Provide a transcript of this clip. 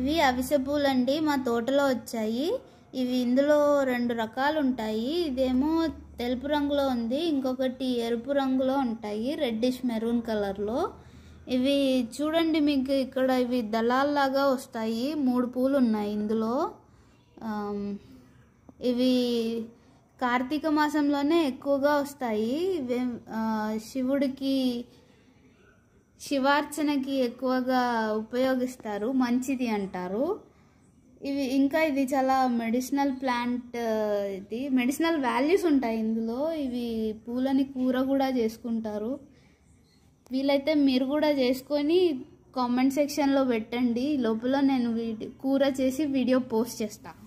ఇవి అవిసె పూలండి మా తోటలో వచ్చాయి ఇవి ఇందులో రెండు రకాలు ఉంటాయి ఇదేమో తెలుపు రంగులో ఉంది ఇంకొకటి ఎరుపు రంగులో ఉంటాయి రెడ్డిష్ మెరూన్ కలర్లో ఇవి చూడండి మీకు ఇక్కడ ఇవి దళాల్లాగా వస్తాయి మూడు పూలు ఉన్నాయి ఇందులో ఇవి కార్తీక మాసంలోనే ఎక్కువగా వస్తాయి శివుడికి శివార్చనకి ఎక్కువగా ఉపయోగిస్తారు మంచిది అంటారు ఇవి ఇంకా ఇది చాలా మెడిసినల్ ప్లాంట్ ఇది మెడిసినల్ వాల్యూస్ ఉంటాయి ఇందులో ఇవి పూలని కూర కూడా చేసుకుంటారు వీలైతే మీరు కూడా చేసుకొని కామెంట్ సెక్షన్లో పెట్టండి లోపల నేను కూర చేసి వీడియో పోస్ట్ చేస్తాను